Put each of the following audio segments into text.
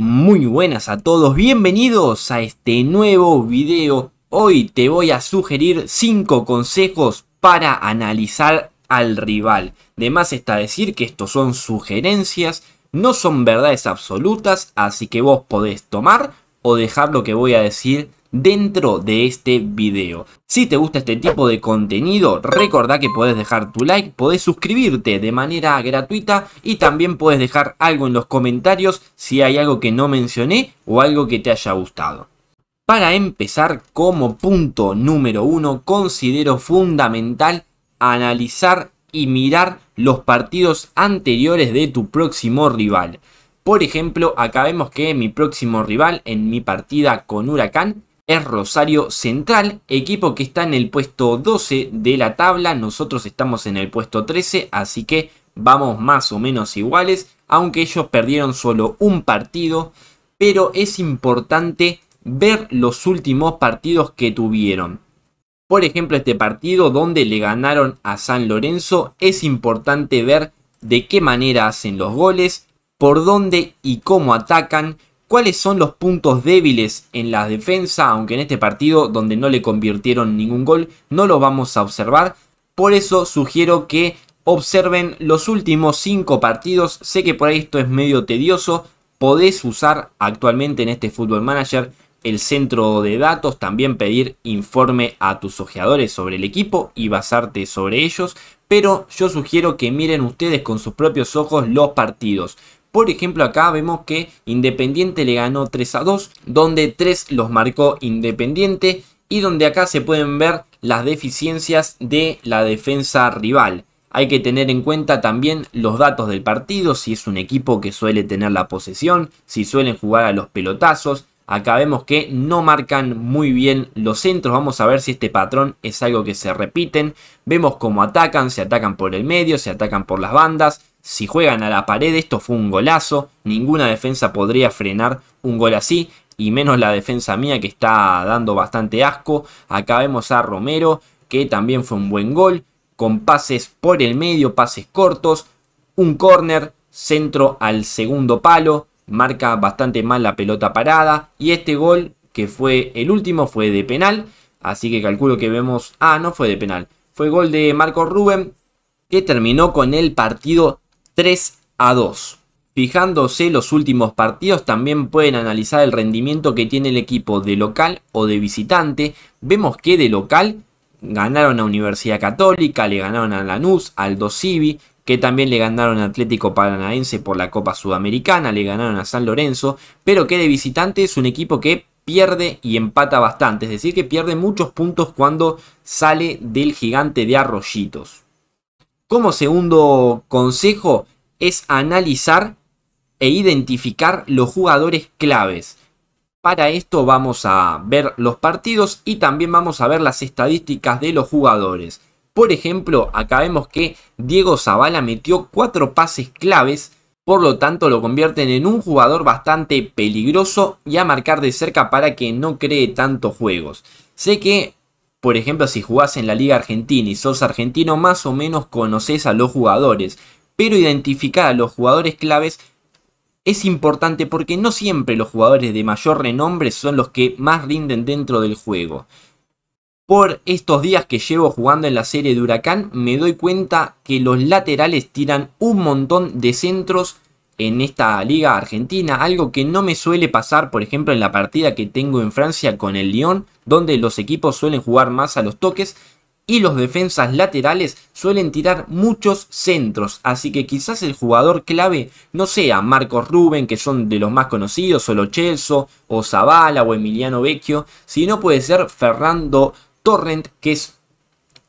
Muy buenas a todos, bienvenidos a este nuevo video. Hoy te voy a sugerir 5 consejos para analizar al rival. De más está decir que estos son sugerencias, no son verdades absolutas, así que vos podés tomar o dejar lo que voy a decir dentro de este video. Si te gusta este tipo de contenido, recordá que podés dejar tu like, podés suscribirte de manera gratuita y también podés dejar algo en los comentarios si hay algo que no mencioné o algo que te haya gustado. Para empezar, como punto número uno, considero fundamental analizar y mirar los partidos anteriores de tu próximo rival. Por ejemplo, acá vemos que mi próximo rival en mi partida con Huracán es Rosario Central, equipo que está en el puesto 12 de la tabla, nosotros estamos en el puesto 13, así que vamos más o menos iguales, aunque ellos perdieron solo un partido, pero es importante ver los últimos partidos que tuvieron. Por ejemplo, este partido donde le ganaron a San Lorenzo, es importante ver de qué manera hacen los goles, por dónde y cómo atacan, cuáles son los puntos débiles en la defensa, aunque en este partido donde no le convirtieron ningún gol, no lo vamos a observar. Por eso sugiero que observen los últimos 5 partidos. Sé que por ahí esto es medio tedioso. Podés usar actualmente en este Football Manager el centro de datos, también pedir informe a tus ojeadores sobre el equipo y basarte sobre ellos, pero yo sugiero que miren ustedes con sus propios ojos los partidos. Por ejemplo, acá vemos que Independiente le ganó 3 a 2, donde 3 los marcó Independiente y donde acá se pueden ver las deficiencias de la defensa rival. Hay que tener en cuenta también los datos del partido, si es un equipo que suele tener la posesión, si suelen jugar a los pelotazos. Acá vemos que no marcan muy bien los centros, vamos a ver si este patrón es algo que se repiten. Vemos cómo atacan, se atacan por el medio, se atacan por las bandas, si juegan a la pared, esto fue un golazo. Ninguna defensa podría frenar un gol así. Y menos la defensa mía que está dando bastante asco. Acá vemos a Romero, que también fue un buen gol. Con pases por el medio, pases cortos. Un córner, centro al segundo palo. Marca bastante mal la pelota parada. Y este gol, que fue el último, fue de penal. Así que calculo que vemos... Ah, no fue de penal. Fue gol de Marco Rubén. Que terminó con el partido 3 a 2. Fijándose los últimos partidos también pueden analizar el rendimiento que tiene el equipo de local o de visitante. Vemos que de local ganaron a Universidad Católica, le ganaron a Lanús, Dos Civi, que también le ganaron a Atlético Paranaense por la Copa Sudamericana, le ganaron a San Lorenzo, pero que de visitante es un equipo que pierde y empata bastante, es decir, que pierde muchos puntos cuando sale del gigante de Arroyitos. Como segundo consejo es analizar e identificar los jugadores claves. Para esto vamos a ver los partidos y también vamos a ver las estadísticas de los jugadores. Por ejemplo, acá vemos que Diego Zavala metió cuatro pases claves, por lo tanto lo convierten en un jugador bastante peligroso y a marcar de cerca para que no cree tantos juegos. Sé que por ejemplo, si jugás en la Liga Argentina y sos argentino, más o menos conoces a los jugadores. Pero identificar a los jugadores claves es importante porque no siempre los jugadores de mayor renombre son los que más rinden dentro del juego. Por estos días que llevo jugando en la serie de Huracán, me doy cuenta que los laterales tiran un montón de centros en esta liga argentina, algo que no me suele pasar, por ejemplo, en la partida que tengo en Francia con el Lyon, donde los equipos suelen jugar más a los toques y los defensas laterales suelen tirar muchos centros, así que quizás el jugador clave no sea Marcos Rubén, que son de los más conocidos, o Lochelso, o Zavala, o Emiliano Vecchio, sino puede ser Fernando Torrent, que es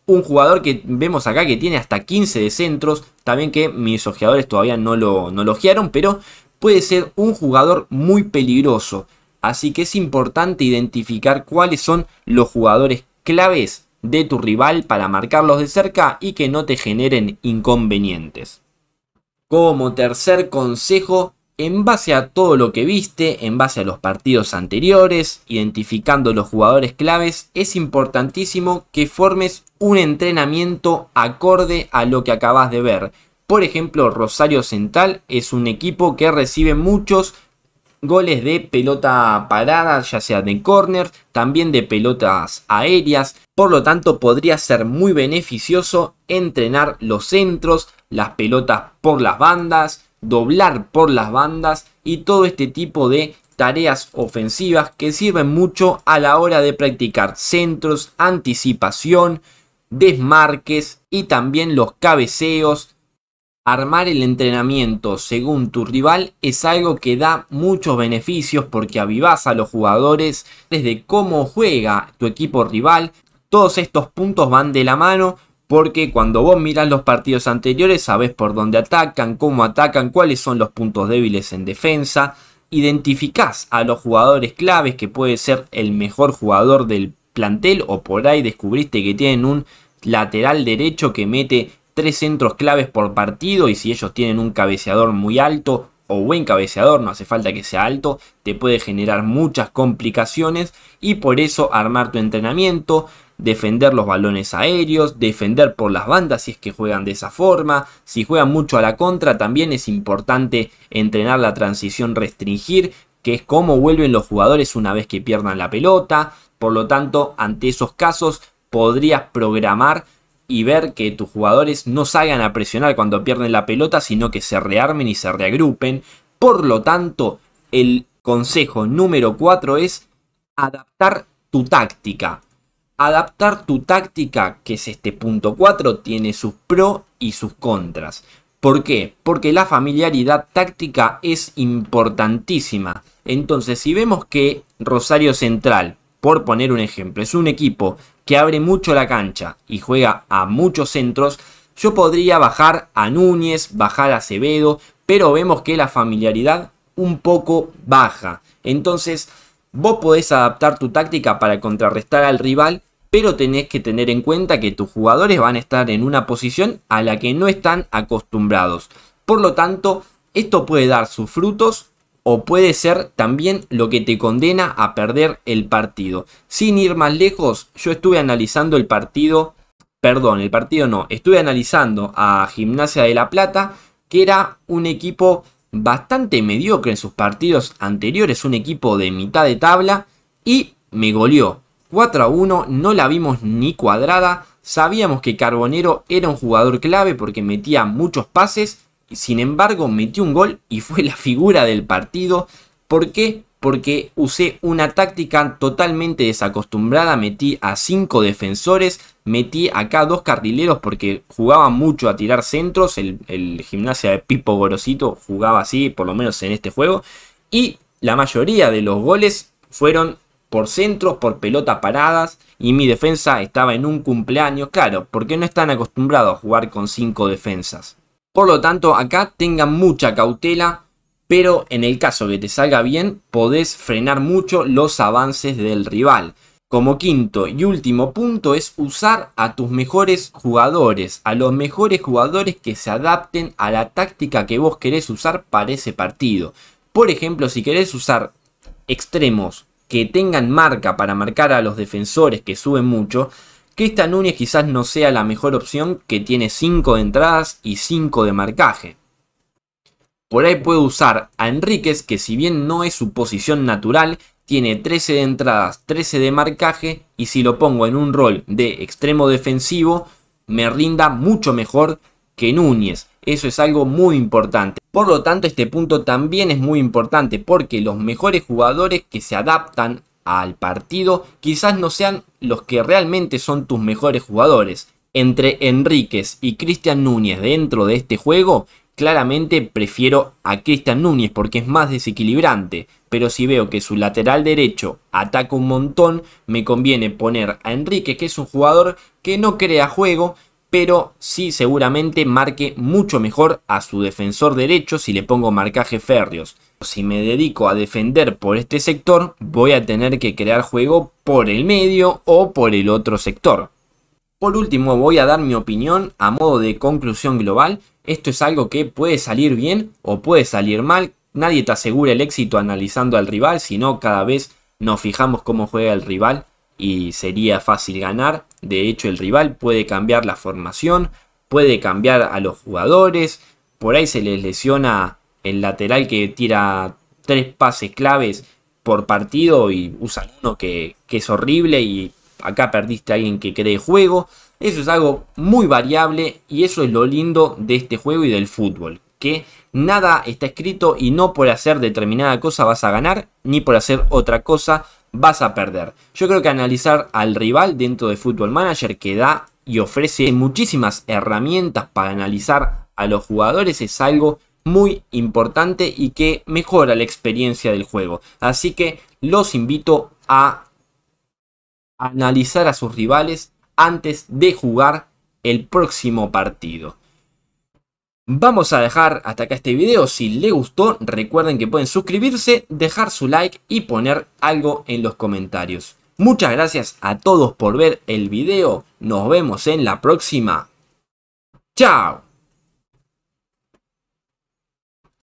un jugador que vemos acá que tiene hasta 15 de centros. También que mis ojeadores todavía no lo, no ojearon. Pero puede ser un jugador muy peligroso. Así que es importante identificar cuáles son los jugadores claves de tu rival para marcarlos de cerca y que no te generen inconvenientes. Como tercer consejo, en base a todo lo que viste, en base a los partidos anteriores, identificando los jugadores claves, es importantísimo que formes un entrenamiento acorde a lo que acabas de ver. Por ejemplo, Rosario Central es un equipo que recibe muchos goles de pelota parada, ya sea de corners, también de pelotas aéreas. Por lo tanto, podría ser muy beneficioso entrenar los centros, las pelotas por las bandas, doblar por las bandas y todo este tipo de tareas ofensivas que sirven mucho a la hora de practicar centros, anticipación, desmarques y también los cabeceos. Armar el entrenamiento según tu rival es algo que da muchos beneficios porque avivás a los jugadores desde cómo juega tu equipo rival. Todos estos puntos van de la mano porque cuando vos miras los partidos anteriores sabes por dónde atacan, cómo atacan, cuáles son los puntos débiles en defensa, identificás a los jugadores claves que puede ser el mejor jugador del plantel o por ahí descubriste que tienen un lateral derecho que mete tres centros claves por partido y si ellos tienen un cabeceador muy alto o buen cabeceador, no hace falta que sea alto, te puede generar muchas complicaciones y por eso armar tu entrenamiento, defender los balones aéreos, defender por las bandas si es que juegan de esa forma, si juegan mucho a la contra también es importante entrenar la transición restringir, que es cómo vuelven los jugadores una vez que pierdan la pelota, por lo tanto, ante esos casos podrías programar y ver que tus jugadores no salgan a presionar cuando pierden la pelota, sino que se rearmen y se reagrupen. Por lo tanto, el consejo número 4 es adaptar tu táctica. Adaptar tu táctica, que es este punto 4, tiene sus pros y sus contras. ¿Por qué? Porque la familiaridad táctica es importantísima. Entonces, si vemos que Rosario Central por poner un ejemplo, es un equipo que abre mucho la cancha y juega a muchos centros. Yo podría bajar a Núñez, bajar a Acevedo, pero vemos que la familiaridad un poco baja. Entonces, vos podés adaptar tu táctica para contrarrestar al rival, pero tenés que tener en cuenta que tus jugadores van a estar en una posición a la que no están acostumbrados. Por lo tanto, esto puede dar sus frutos o puede ser también lo que te condena a perder el partido. Sin ir más lejos, yo estuve analizando el partido, perdón, el partido no, estuve analizando a Gimnasia de La Plata, que era un equipo bastante mediocre en sus partidos anteriores, un equipo de mitad de tabla, y me goleó. 4 a 1, no la vimos ni cuadrada, sabíamos que Carbonero era un jugador clave porque metía muchos pases, sin embargo metí un gol y fue la figura del partido. ¿Por qué? Porque usé una táctica totalmente desacostumbrada, metí a cinco defensores, metí acá dos carrileros porque jugaba mucho a tirar centros, el, gimnasio gimnasia de Pipo Gorosito jugaba así, por lo menos en este juego, y la mayoría de los goles fueron por centros, por pelota paradas, y mi defensa estaba en un cumpleaños, claro, porque no están acostumbrados a jugar con cinco defensas. Por lo tanto, acá tengan mucha cautela, pero en el caso que te salga bien, podés frenar mucho los avances del rival. Como quinto y último punto es usar a tus mejores jugadores, a los mejores jugadores que se adapten a la táctica que vos querés usar para ese partido. Por ejemplo, si querés usar extremos que tengan marca para marcar a los defensores que suben mucho, que esta Núñez quizás no sea la mejor opción que tiene 5 de entradas y 5 de marcaje. Por ahí puedo usar a Enríquez que si bien no es su posición natural, tiene 13 de entradas, 13 de marcaje y si lo pongo en un rol de extremo defensivo me rinda mucho mejor que Núñez. Eso es algo muy importante. Por lo tanto, este punto también es muy importante porque los mejores jugadores que se adaptan al partido quizás no sean los que realmente son tus mejores jugadores. Entre Enríquez y Cristian Núñez dentro de este juego, claramente prefiero a Cristian Núñez porque es más desequilibrante. Pero si veo que su lateral derecho ataca un montón, me conviene poner a Enríquez, que es un jugador que no crea juego, pero sí seguramente marque mucho mejor a su defensor derecho si le pongo marcaje férreos si me dedico a defender por este sector, voy a tener que crear juego por el medio o por el otro sector. Por último, voy a dar mi opinión a modo de conclusión global. Esto es algo que puede salir bien o puede salir mal. Nadie te asegura el éxito analizando al rival, sino cada vez nos fijamos cómo juega el rival y sería fácil ganar. De hecho, el rival puede cambiar la formación, puede cambiar a los jugadores, por ahí se les lesiona el lateral que tira tres pases claves por partido y usa uno que, que es horrible y acá perdiste a alguien que cree juego. Eso es algo muy variable y eso es lo lindo de este juego y del fútbol. Que nada está escrito y no por hacer determinada cosa vas a ganar, ni por hacer otra cosa vas a perder. Yo creo que analizar al rival dentro de Football Manager que da y ofrece muchísimas herramientas para analizar a los jugadores es algo muy importante y que mejora la experiencia del juego. Así que los invito a analizar a sus rivales antes de jugar el próximo partido. Vamos a dejar hasta acá este video. Si les gustó, recuerden que pueden suscribirse, dejar su like y poner algo en los comentarios. Muchas gracias a todos por ver el video. Nos vemos en la próxima. ¡Chao!